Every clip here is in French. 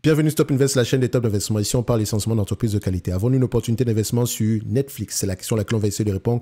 Bienvenue Stop Invest, la chaîne des top d'investissement. Ici, on parle licenciement d'entreprises de qualité. Avons-nous une opportunité d'investissement sur Netflix C'est la question à laquelle on va essayer de répondre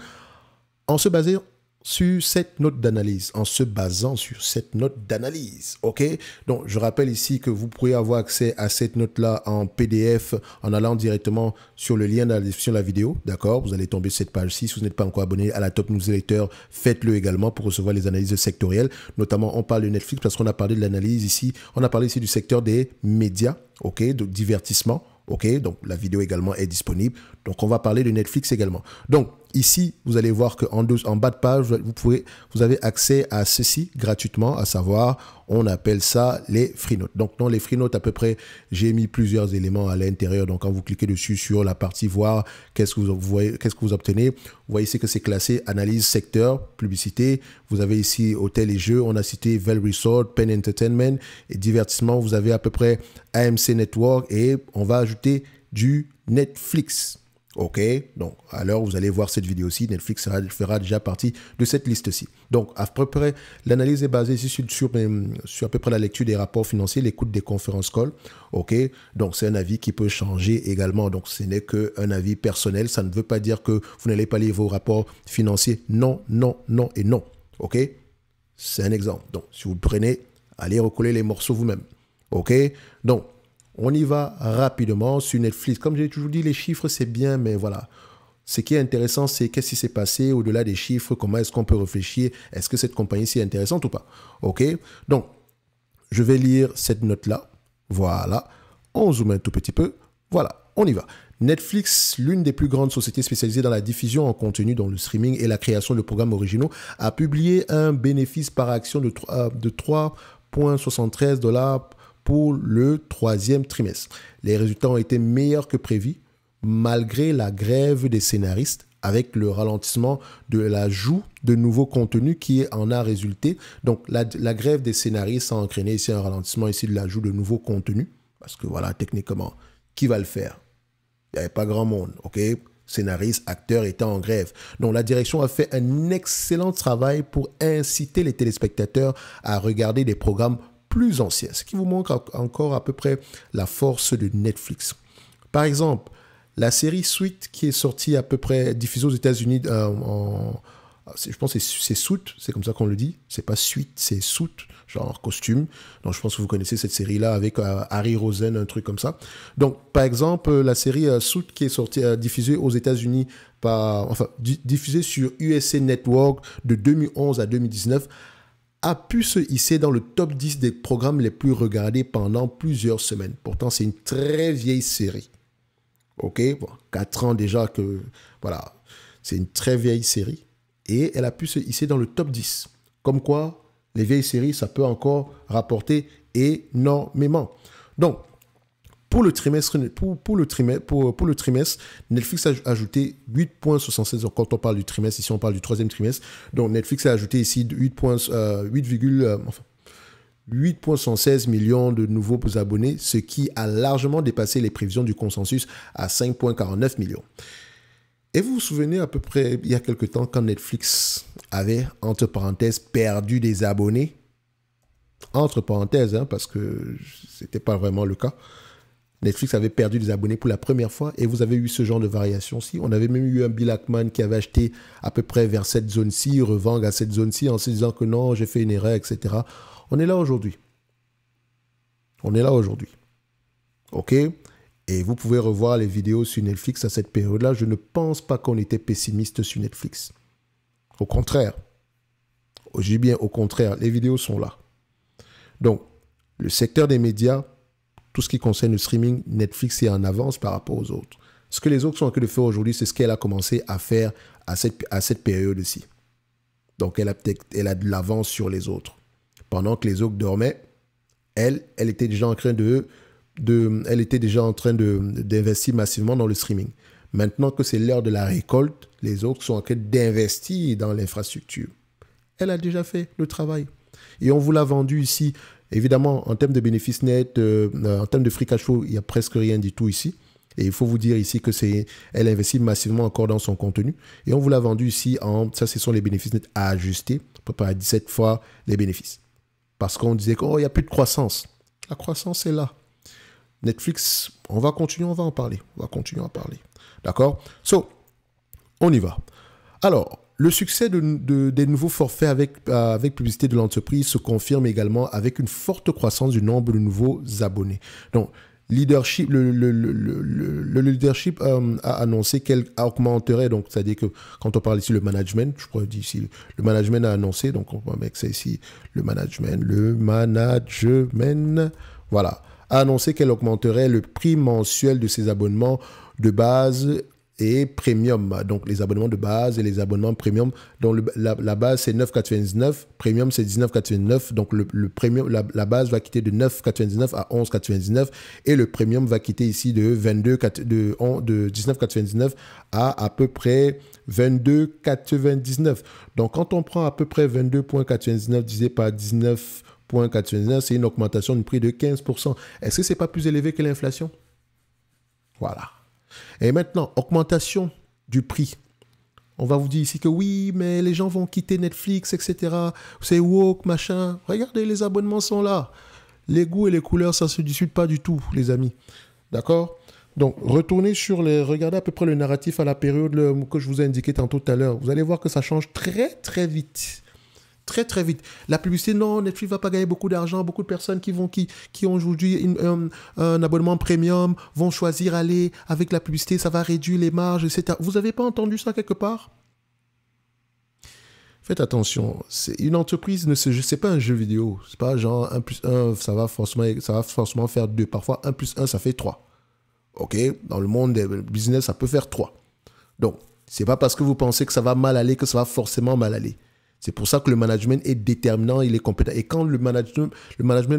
en se basant sur cette note d'analyse, en se basant sur cette note d'analyse. OK Donc, je rappelle ici que vous pourrez avoir accès à cette note-là en PDF en allant directement sur le lien dans la description de la vidéo. D'accord Vous allez tomber sur cette page-ci. Si vous n'êtes pas encore abonné à la top News newsletter, faites-le également pour recevoir les analyses sectorielles. Notamment, on parle de Netflix parce qu'on a parlé de l'analyse ici. On a parlé ici du secteur des médias, OK De divertissement. OK, donc la vidéo également est disponible. Donc on va parler de Netflix également. Donc Ici, vous allez voir qu'en en bas de page, vous, pouvez, vous avez accès à ceci gratuitement, à savoir, on appelle ça les free notes. Donc, dans les free notes, à peu près, j'ai mis plusieurs éléments à l'intérieur. Donc, quand vous cliquez dessus sur la partie voir, qu'est-ce que vous voyez, qu'est-ce que vous obtenez? Vous voyez ici que c'est classé analyse, secteur, publicité. Vous avez ici hôtel et jeux. On a cité Val Resort, Penn Entertainment et divertissement. Vous avez à peu près AMC Network et on va ajouter du Netflix. OK Donc, alors vous allez voir cette vidéo-ci, Netflix fera, déjà partie de cette liste-ci. Donc, à peu près, l'analyse est basée ici sur, euh, sur, à peu près la lecture des rapports financiers, l'écoute des conférences call. OK Donc, c'est un avis qui peut changer également. Donc, ce n'est qu'un avis personnel. Ça ne veut pas dire que vous n'allez pas lire vos rapports financiers. Non, non, non et non. OK C'est un exemple. Donc, si vous le prenez, allez recoller les morceaux vous-même. OK Donc, on y va rapidement sur Netflix. Comme j'ai toujours dit, les chiffres, c'est bien, mais voilà. Ce qui est intéressant, c'est qu'est-ce qui s'est passé au-delà des chiffres, comment est-ce qu'on peut réfléchir, est-ce que cette compagnie-ci est intéressante ou pas. OK Donc, je vais lire cette note-là. Voilà. On zoome un tout petit peu. Voilà, on y va. Netflix, l'une des plus grandes sociétés spécialisées dans la diffusion en contenu, dans le streaming et la création de programmes originaux, a publié un bénéfice par action de 3,73 euh, dollars pour le troisième trimestre. Les résultats ont été meilleurs que prévu, malgré la grève des scénaristes, avec le ralentissement de l'ajout de nouveaux contenus qui en a résulté. Donc la, grève des scénaristes a entraîné ici un ralentissement ici de l'ajout de nouveaux contenus, parce que voilà, techniquement, qui va le faire Il n'y avait pas grand monde, ok scénaristes, acteurs étant en grève. Donc la direction a fait un excellent travail pour inciter les téléspectateurs à regarder des programmes plus anciens, ce qui vous montre encore à peu près la force de Netflix. Par exemple, la série Suite qui est sortie à peu près, diffusée aux États-Unis euh, je pense que c'est soute, c'est comme ça qu'on le dit. C'est pas suite, c'est Suits, genre costume. Donc je pense que vous connaissez cette série-là avec euh, Harry Rosen, un truc comme ça. Donc par exemple, la série euh, qui est sortie, euh, diffusée aux États-Unis par, enfin, diffusée sur USA Network de 2011 à 2019 a pu se hisser dans le top 10 des programmes les plus regardés pendant plusieurs semaines. Pourtant, c'est une très vieille série. OK 4 ans déjà que... Voilà, c'est une très vieille série. Et elle a pu se hisser dans le top 10. Comme quoi, les vieilles séries, ça peut encore rapporter énormément. Donc, pour le trimestre, pour, le trimestre, Netflix a ajouté 8,76. Quand on parle du trimestre, ici on parle du troisième trimestre. Donc Netflix a ajouté ici 8, 8, 8,116 millions de nouveaux abonnés, ce qui a largement dépassé les prévisions du consensus à 5,49 millions. Et vous vous souvenez à peu près il y a quelque temps quand Netflix avait, entre parenthèses, perdu des abonnés Entre parenthèses, hein, parce que ce n'était pas vraiment le cas. Netflix avait perdu des abonnés pour la première fois et vous avez eu ce genre de variation-ci. On avait même eu un Bill Ackman qui avait acheté à peu près vers cette zone-ci, revend à cette zone-ci en se disant que non, j'ai fait une erreur, etc. On est là aujourd'hui. On est là aujourd'hui. OK Et vous pouvez revoir les vidéos sur Netflix à cette période-là. Je ne pense pas qu'on était pessimiste sur Netflix. Au contraire. J'ai bien au contraire. Les vidéos sont là. Donc, le secteur des médias tout ce qui concerne le streaming, Netflix est en avance par rapport aux autres. Ce que les autres sont en train de faire aujourd'hui, c'est ce qu'elle a commencé à faire à cette, à cette période-ci. Donc, elle a, a de l'avance sur les autres. Pendant que les autres dormaient, elle, elle était déjà en train de, de elle était déjà en train d'investir massivement dans le streaming. Maintenant que c'est l'heure de la récolte, les autres sont en train d'investir dans l'infrastructure. Elle a déjà fait le travail. Et on vous l'a vendu ici. Évidemment, en termes de bénéfices nets, euh, euh, en termes de free cash flow, il n'y a presque rien du tout ici. Et il faut vous dire ici que c'est, elle investit massivement encore dans son contenu. Et on vous l'a vendu ici en, ça, ce sont les bénéfices nets à ajuster, à 17 fois les bénéfices. Parce qu'on disait qu'il oh, n'y a plus de croissance. La croissance est là. Netflix, on va continuer, on va en parler. On va continuer à parler. D'accord So, on y va. Alors, le succès de, des nouveaux forfaits avec, euh, avec publicité de l'entreprise se confirme également avec une forte croissance du nombre de nouveaux abonnés. Donc, leadership, le, leadership euh, a annoncé qu'elle augmenterait, donc c'est-à-dire que quand on parle ici le management, je crois dire ici le management a annoncé, donc on va mettre ça ici, le management, le management, voilà, a annoncé qu'elle augmenterait le prix mensuel de ses abonnements de base et Premium, donc les abonnements de base et les abonnements Premium, dont la, base c'est 9,99, Premium c'est 19,99, donc le, premium, la, base va quitter de 9,99 à 11,99 et le Premium va quitter ici de, 22, de, de 19,99 à à peu près 22,99. Donc quand on prend à peu près 22,99 divisé par 19,99, c'est une augmentation de prix de 15%. Est-ce que c'est pas plus élevé que l'inflation Voilà. Et maintenant, augmentation du prix. On va vous dire ici que oui, mais les gens vont quitter Netflix, etc. C'est woke, machin. Regardez, les abonnements sont là. Les goûts et les couleurs, ça ne se discute pas du tout, les amis. D'accord Donc, retournez sur les... Regardez à peu près le narratif à la période que je vous ai indiqué tantôt tout à l'heure. Vous allez voir que ça change très, très vite très très vite. La publicité, non, Netflix va pas gagner beaucoup d'argent. Beaucoup de personnes qui vont qui, qui ont aujourd'hui un, abonnement premium vont choisir aller avec la publicité, ça va réduire les marges, etc. Vous avez pas entendu ça quelque part Faites attention, une entreprise ne se c'est pas un jeu vidéo, c'est pas genre 1 plus 1 ça va forcément ça va forcément faire 2, parfois 1 plus 1 ça fait 3. OK, dans le monde des business ça peut faire 3. Donc, c'est pas parce que vous pensez que ça va mal aller que ça va forcément mal aller. C'est pour ça que le management est déterminant, il est compétent. Et quand le management,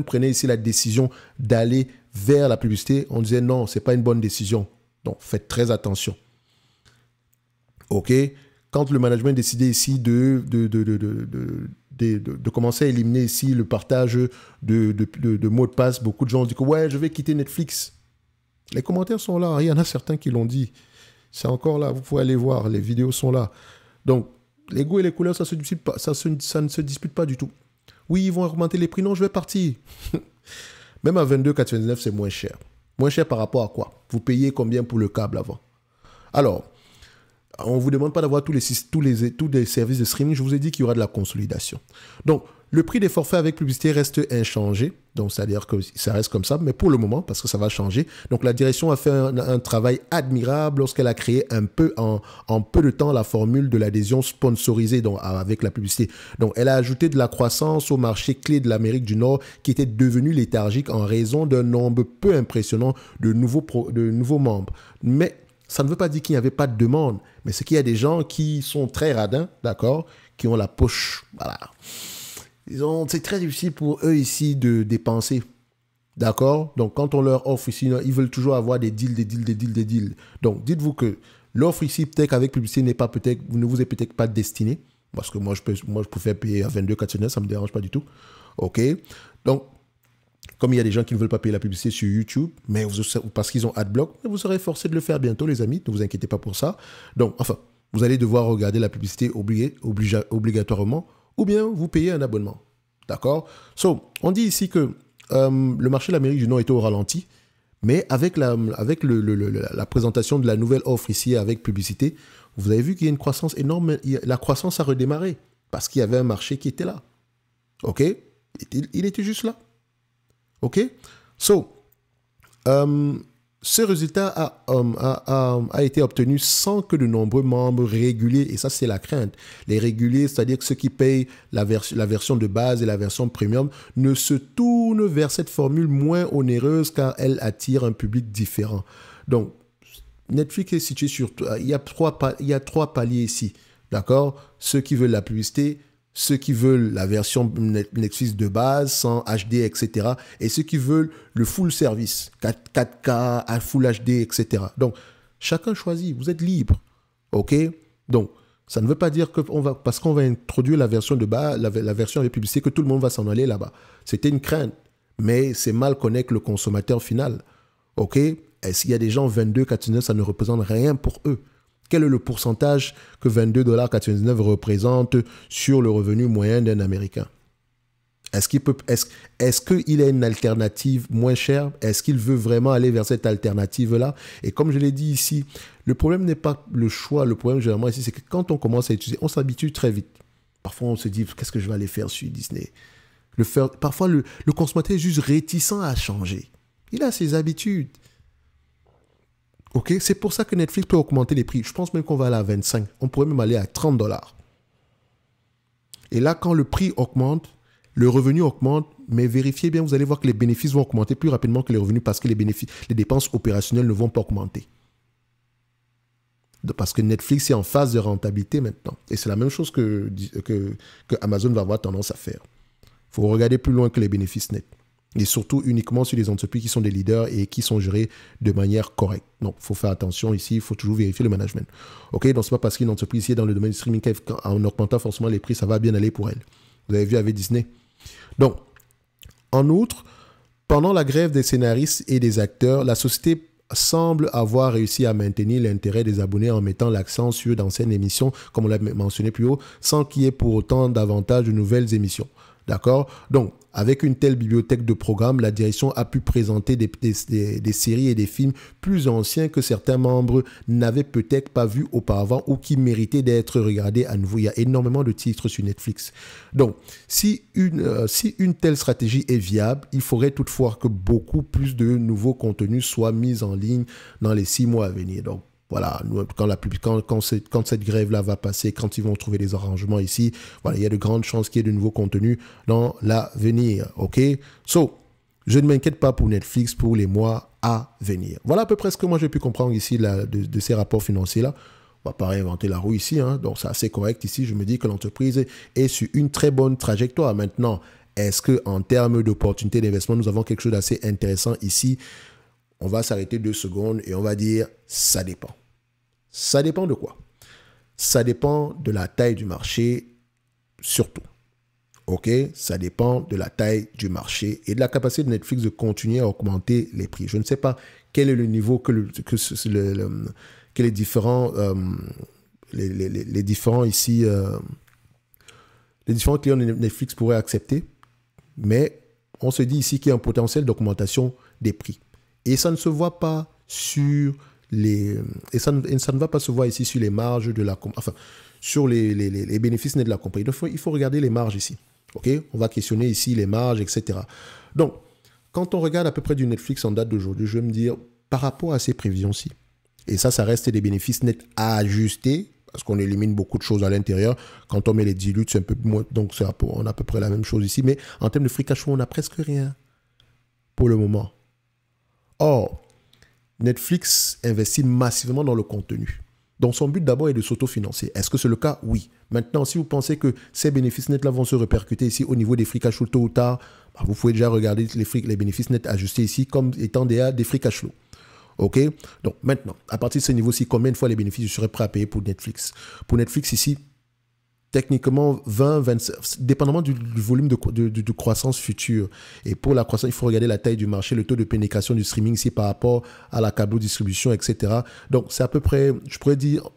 prenait ici la décision d'aller vers la publicité, on disait non, ce n'est pas une bonne décision. Donc faites très attention. OK Quand le management décidait ici de, commencer à éliminer ici le partage de, de, mots de passe. Beaucoup de gens ont dit que ouais, je vais quitter Netflix. Les commentaires sont là. Il y en a certains qui l'ont dit. C'est encore là. Vous pouvez aller voir. Les vidéos sont là. Donc, les goûts et les couleurs, ça, se pas, ça, ça ne se dispute pas du tout. Oui, ils vont augmenter les prix. Non, je vais partir. Même à 22,99, c'est moins cher. Moins cher par rapport à quoi Vous payez combien pour le câble avant Alors, on ne vous demande pas d'avoir tous les, tous, les, tous les services de streaming. Je vous ai dit qu'il y aura de la consolidation. Donc, le prix des forfaits avec publicité reste inchangé. Donc, c'est-à-dire que ça reste comme ça, mais pour le moment, parce que ça va changer. Donc, la direction a fait un, travail admirable lorsqu'elle a créé un peu, en, peu de temps, la formule de l'adhésion sponsorisée avec la publicité. Donc, elle a ajouté de la croissance au marché clé de l'Amérique du Nord qui était devenu léthargique en raison d'un nombre peu impressionnant de nouveaux, de nouveaux membres. Mais ça ne veut pas dire qu'il n'y avait pas de demande, mais c'est qu'il y a des gens qui sont très radins, d'accord, qui ont la poche. Voilà. C'est très difficile pour eux ici de dépenser. D'accord Donc, quand on leur offre ici, ils veulent toujours avoir des deals, des deals, des deals, des deals. Donc, dites-vous que l'offre ici, peut-être avec publicité, n'est pas peut-être, ne vous est peut-être pas destinée. Parce que moi, je peux, moi, je peux payer à 49, ça ne me dérange pas du tout. OK Donc, comme il y a des gens qui ne veulent pas payer la publicité sur YouTube, mais parce qu'ils ont adblock, vous serez forcés de le faire bientôt, les amis. Ne vous inquiétez pas pour ça. Donc, enfin, vous allez devoir regarder la publicité obligatoirement, ou bien vous payez un abonnement. D'accord So, on dit ici que euh, le marché de l'Amérique du Nord était au ralenti, mais avec, la, avec la présentation de la nouvelle offre ici avec publicité, vous avez vu qu'il y a une croissance énorme. La croissance a redémarré parce qu'il y avait un marché qui était là. OK il était juste là. OK So, euh, ce résultat euh, a, a, a, été obtenu sans que de nombreux membres réguliers, et ça c'est la crainte, les réguliers, c'est-à-dire ceux qui payent la, la, version de base et la version premium, ne se tournent vers cette formule moins onéreuse car elle attire un public différent. Donc, Netflix est situé sur... Euh, il y a trois, il y a trois paliers ici, d'accord Ceux qui veulent la publicité, ceux qui veulent la version Nexus de base, sans HD, etc. Et ceux qui veulent le full service, 4, k à full HD, etc. Donc, chacun choisit, vous êtes libre. OK Donc, ça ne veut pas dire que va, parce qu'on va introduire la version de base, la, version avec publicité, que tout le monde va s'en aller là-bas. C'était une crainte, mais c'est mal connaître le consommateur final. OK S'il y a des gens 22, 49, ça ne représente rien pour eux. Quel est le pourcentage que 22,99$ représente sur le revenu moyen d'un Américain Est-ce qu'il est est a une alternative moins chère Est-ce qu'il veut vraiment aller vers cette alternative-là Et comme je l'ai dit ici, le problème n'est pas le choix. Le problème généralement ici, c'est que quand on commence à utiliser, on s'habitue très vite. Parfois, on se dit, qu'est-ce que je vais aller faire sur Disney le Parfois, le consommateur est juste réticent à changer. Il a ses habitudes. OK C'est pour ça que Netflix peut augmenter les prix. Je pense même qu'on va aller à 25. On pourrait même aller à 30 dollars. Et là, quand le prix augmente, le revenu augmente, mais vérifiez bien, vous allez voir que les bénéfices vont augmenter plus rapidement que les revenus parce que les, bénéfices, les dépenses opérationnelles ne vont pas augmenter. Parce que Netflix est en phase de rentabilité maintenant. Et c'est la même chose que, que, que Amazon va avoir tendance à faire. Il faut regarder plus loin que les bénéfices nets et surtout uniquement sur les entreprises qui sont des leaders et qui sont gérées de manière correcte. Donc, il faut faire attention ici, il faut toujours vérifier le management. OK, donc n'est pas parce qu'une entreprise est dans le domaine du streaming qu'en augmentant forcément les prix, ça va bien aller pour elle. Vous avez vu avec Disney. Donc, en outre, pendant la grève des scénaristes et des acteurs, la société semble avoir réussi à maintenir l'intérêt des abonnés en mettant l'accent sur d'anciennes émissions, comme on l'a mentionné plus haut, sans qu'il y ait pour autant davantage de nouvelles émissions. D'accord Donc, avec une telle bibliothèque de programmes, la direction a pu présenter des, séries et des films plus anciens que certains membres n'avaient peut-être pas vus auparavant ou qui méritaient d'être regardés à nouveau. Il y a énormément de titres sur Netflix. Donc, si une, euh, si une telle stratégie est viable, il faudrait toutefois que beaucoup plus de nouveaux contenus soient mis en ligne dans les six mois à venir. Donc, voilà, quand, la, quand, quand, cette, quand cette grève-là va passer, quand ils vont trouver des arrangements ici, voilà, il y a de grandes chances qu'il y ait de nouveaux contenus dans l'avenir. OK So, je ne m'inquiète pas pour Netflix pour les mois à venir. Voilà à peu près ce que moi j'ai pu comprendre ici de, de ces rapports financiers-là On va pas réinventer la roue ici, hein. donc c'est assez correct ici. Je me dis que l'entreprise est sur une très bonne trajectoire. Maintenant, est-ce que en termes d'opportunités d'investissement, nous avons quelque chose d'assez intéressant ici on va s'arrêter deux secondes et on va dire ça dépend. Ça dépend de quoi Ça dépend de la taille du marché surtout. OK Ça dépend de la taille du marché et de la capacité de Netflix de continuer à augmenter les prix. Je ne sais pas quel est le niveau que, les différents les, différents ici euh, les différents clients de Netflix pourraient accepter, mais on se dit ici qu'il y a un potentiel d'augmentation des prix. Et ça ne se voit pas sur les. Et ça, ne, va pas se voir ici sur les marges de la. Enfin, sur les, bénéfices nets de la compagnie. il faut, il faut regarder les marges ici. OK On va questionner ici les marges, etc. Donc, quand on regarde à peu près du Netflix en date d'aujourd'hui, je vais me dire, par rapport à ces prévisions-ci, et ça, ça reste des bénéfices nets à ajuster, parce qu'on élimine beaucoup de choses à l'intérieur. Quand on met les dilutes, c'est un peu moins. Donc, on a à peu près la même chose ici. Mais en termes de free cash flow, on n'a presque rien pour le moment. Or, Netflix investit massivement dans le contenu. Donc son but d'abord est de s'autofinancer. Est-ce que c'est le cas Oui. Maintenant, si vous pensez que ces bénéfices nets-là vont se répercuter ici au niveau des fric à tôt ou tard, bah, vous pouvez déjà regarder les, bénéfices nets ajustés ici comme étant des, des fric cash flow. OK Donc maintenant, à partir de ce niveau-ci, combien de fois les bénéfices seraient prêts à payer pour Netflix Pour Netflix ici, techniquement 20, 25, dépendamment du, volume de, croissance future. Et pour la croissance, il faut regarder la taille du marché, le taux de pénétration du streaming ici par rapport à la câble distribution, etc. Donc c'est à peu près, je pourrais dire,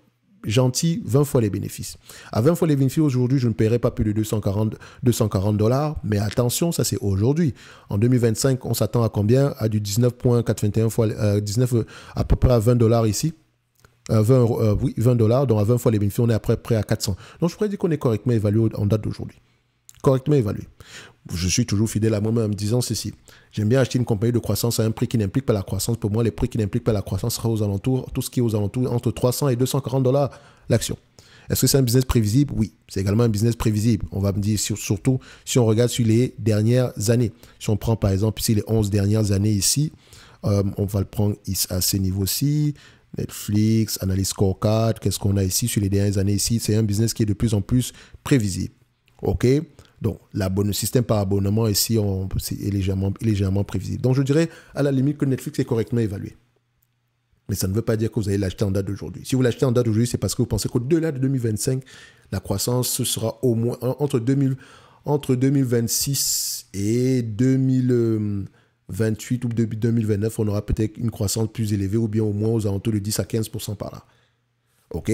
gentil, 20 fois les bénéfices. À 20 fois les bénéfices, aujourd'hui, je ne paierai pas plus de 240, 240 dollars. Mais attention, ça c'est aujourd'hui. En 2025, on s'attend à combien À du 19,81 fois, 19, euh, à peu près à 20 dollars ici. 20, euh, oui, 20 dollars, donc à 20 fois les bénéfices, on est après près à 400. Donc je pourrais dire qu'on est correctement évalué en date d'aujourd'hui. Correctement évalué. Je suis toujours fidèle à moi-même en me disant ceci. J'aime bien acheter une compagnie de croissance à un prix qui n'implique pas la croissance. Pour moi, les prix qui n'impliquent pas la croissance sera aux alentours, tout ce qui est aux alentours, entre 300 et 240 dollars l'action. Est-ce que c'est un business prévisible Oui, c'est également un business prévisible. On va me dire surtout si on regarde sur les dernières années. Si on prend par exemple ici les 11 dernières années ici, euh, on va le prendre à ces niveaux-ci. Netflix, analyse scorecard, qu'est-ce qu'on a ici sur les dernières années ici. C'est un business qui est de plus en plus prévisible. OK donc, le système par abonnement ici est légèrement, légèrement prévisible. Donc, je dirais à la limite que Netflix est correctement évalué. Mais ça ne veut pas dire que vous allez l'acheter en date d'aujourd'hui. Si vous l'achetez en date d'aujourd'hui, c'est parce que vous pensez qu'au-delà de 2025, la croissance sera au moins entre, 2000, entre 2026 et 2000. 28 ou début 2029, on aura peut-être une croissance plus élevée ou bien au moins aux alentours de 10 à 15% par là. OK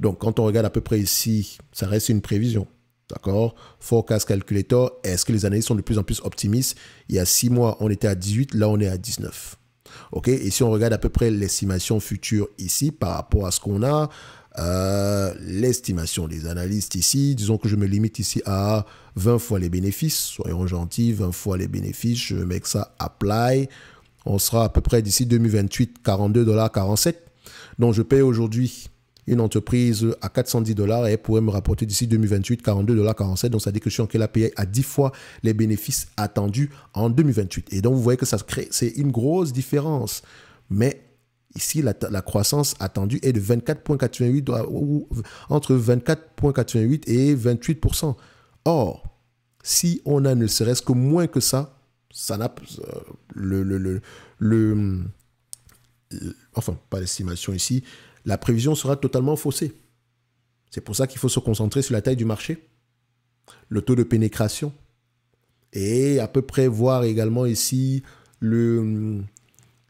Donc, quand on regarde à peu près ici, ça reste une prévision. D'accord Forecast Calculator, est-ce que les analystes sont de plus en plus optimistes Il y a 6 mois, on était à 18, là on est à 19. OK Et si on regarde à peu près l'estimation future ici par rapport à ce qu'on a, euh, l'estimation des analystes ici, disons que je me limite ici à 20 fois les bénéfices, soyons gentils, 20 fois les bénéfices, je mets que ça apply, on sera à peu près d'ici 2028, 42,47$. Donc je paye aujourd'hui une entreprise à 410 dollars et elle pourrait me rapporter d'ici 2028 42,47$. dollars 47. Donc ça dit que je suis en qu'elle a payé à 10 fois les bénéfices attendus en 2028. Et donc vous voyez que ça crée, c'est une grosse différence. Mais Ici, la, croissance attendue est de 24,88 entre 24,88 et 28 Or, si on a ne serait-ce que moins que ça, ça n'a euh, le, enfin pas l'estimation ici, la prévision sera totalement faussée. C'est pour ça qu'il faut se concentrer sur la taille du marché, le taux de pénétration et à peu près voir également ici le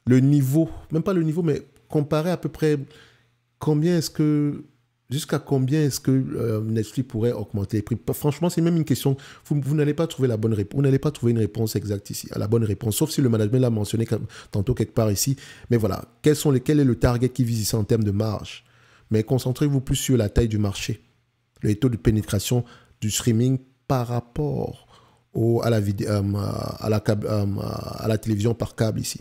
le niveau, même pas le niveau, mais comparer à peu près combien est-ce que jusqu'à combien est-ce que euh, Netflix pourrait augmenter les prix Franchement, c'est même une question. Vous, n'allez pas trouver la bonne réponse. Vous n'allez pas trouver une réponse exacte ici, à la bonne réponse, sauf si le management l'a mentionné tantôt quelque part ici. Mais voilà, quels sont quel est le target qui vise en termes de marge Mais concentrez-vous plus sur la taille du marché, le taux de pénétration du streaming par rapport au, à, la euh, euh, à la télévision par câble ici.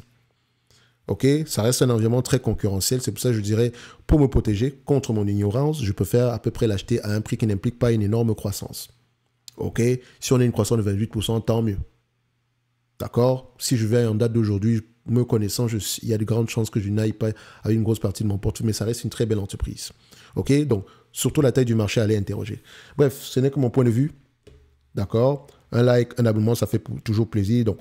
Ok, ça reste un environnement très concurrentiel. C'est pour ça que je dirais, pour me protéger contre mon ignorance, je peux faire à peu près l'acheter à un prix qui n'implique pas une énorme croissance. Ok, si on a une croissance de 28%, tant mieux. D'accord Si je vais en date d'aujourd'hui, me connaissant, je, il y a de grandes chances que je n'aille pas à une grosse partie de mon portefeuille, mais ça reste une très belle entreprise. Ok Donc, surtout la taille du marché, à aller interroger. Bref, ce n'est que mon point de vue. D'accord Un like, un abonnement, ça fait toujours plaisir. Donc,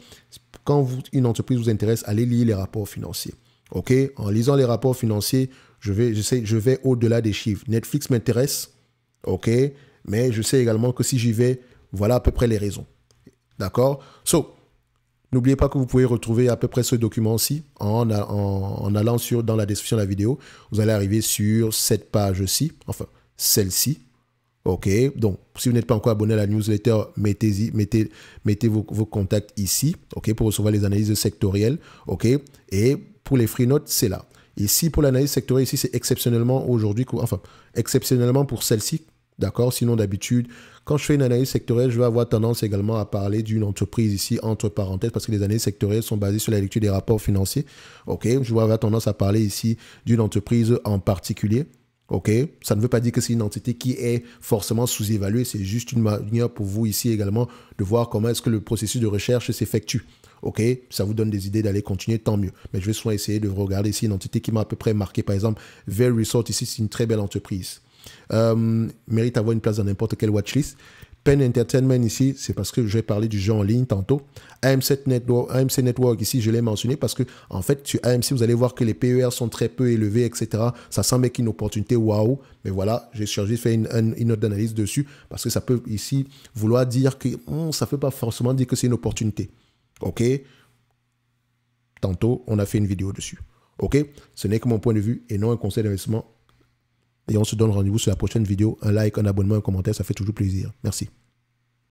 quand vous, une entreprise vous intéresse, allez lire les rapports financiers. OK En lisant les rapports financiers, je vais, je vais au-delà des chiffres. Netflix m'intéresse, OK Mais je sais également que si j'y vais, voilà à peu près les raisons. D'accord So, n'oubliez pas que vous pouvez retrouver à peu près ce document-ci en, en, allant sur, dans la description de la vidéo. Vous allez arriver sur cette page-ci, enfin, celle-ci, OK Donc, si vous n'êtes pas encore abonné à la newsletter, mettez, mettez, mettez vos, vos, contacts ici, OK, pour recevoir les analyses sectorielles, OK Et pour les free notes, c'est là. Ici, pour l'analyse sectorielle, ici, c'est exceptionnellement aujourd'hui, enfin, exceptionnellement pour celle-ci, D'accord Sinon, d'habitude, quand je fais une analyse sectorielle, je vais avoir tendance également à parler d'une entreprise ici, entre parenthèses, parce que les analyses sectorielles sont basées sur la lecture des rapports financiers. OK Je vais avoir tendance à parler ici d'une entreprise en particulier. OK Ça ne veut pas dire que c'est une entité qui est forcément sous-évaluée. C'est juste une manière pour vous ici également de voir comment est-ce que le processus de recherche s'effectue. OK Ça vous donne des idées d'aller continuer, tant mieux. Mais je vais souvent essayer de regarder ici une entité qui m'a à peu près marqué. Par exemple, Very Resort, ici, c'est une très belle entreprise. Euh, mérite avoir une place dans n'importe quelle watchlist. Pen Entertainment ici, c'est parce que je vais parler du jeu en ligne tantôt. AMC Network, AMC Network ici, je l'ai mentionné parce que, en fait, sur AMC, vous allez voir que les PER sont très peu élevés, etc. Ça semble être une opportunité waouh. Mais voilà, j'ai chargé de faire une, autre analyse dessus parce que ça peut ici vouloir dire que hmm, ça ne peut pas forcément dire que c'est une opportunité. OK Tantôt, on a fait une vidéo dessus. OK Ce n'est que mon point de vue et non un conseil d'investissement et on se donne rendez-vous sur la prochaine vidéo. Un like, un abonnement, un commentaire, ça fait toujours plaisir. Merci.